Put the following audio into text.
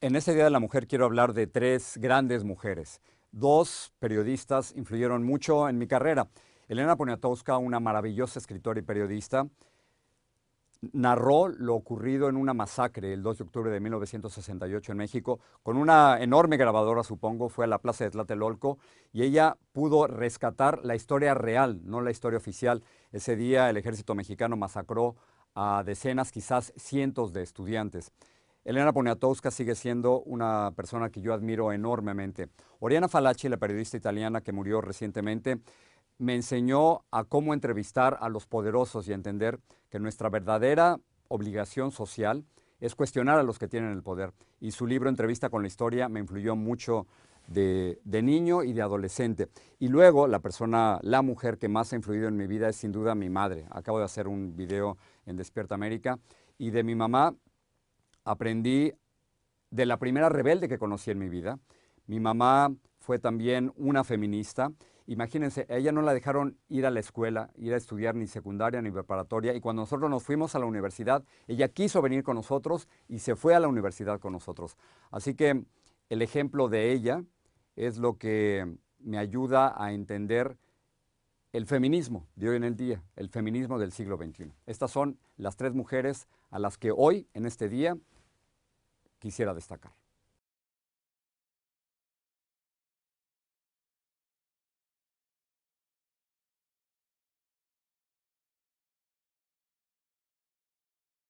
En este Día de la Mujer quiero hablar de tres grandes mujeres. Dos periodistas influyeron mucho en mi carrera. Elena Poniatowska, una maravillosa escritora y periodista, narró lo ocurrido en una masacre el 2 de octubre de 1968 en México. Con una enorme grabadora, supongo, fue a la plaza de Tlatelolco y ella pudo rescatar la historia real, no la historia oficial. Ese día el ejército mexicano masacró a decenas, quizás cientos de estudiantes. Elena Poniatowska sigue siendo una persona que yo admiro enormemente. Oriana Falacci, la periodista italiana que murió recientemente, me enseñó a cómo entrevistar a los poderosos y a entender que nuestra verdadera obligación social es cuestionar a los que tienen el poder. Y su libro Entrevista con la Historia me influyó mucho de, de, niño y de adolescente. Y luego la persona, la mujer que más ha influido en mi vida es sin duda mi madre. Acabo de hacer un video en Despierta América y de mi mamá aprendí de la primera rebelde que conocí en mi vida. Mi mamá fue también una feminista. Imagínense, a ella no la dejaron ir a la escuela, ir a estudiar ni secundaria ni preparatoria. Y cuando nosotros nos fuimos a la universidad, ella quiso venir con nosotros y se fue a la universidad con nosotros. Así que el ejemplo de ella es lo que me ayuda a entender el feminismo de hoy en el día, el feminismo del siglo XXI. Estas son las tres mujeres a las que hoy, en este día, quisiera destacar.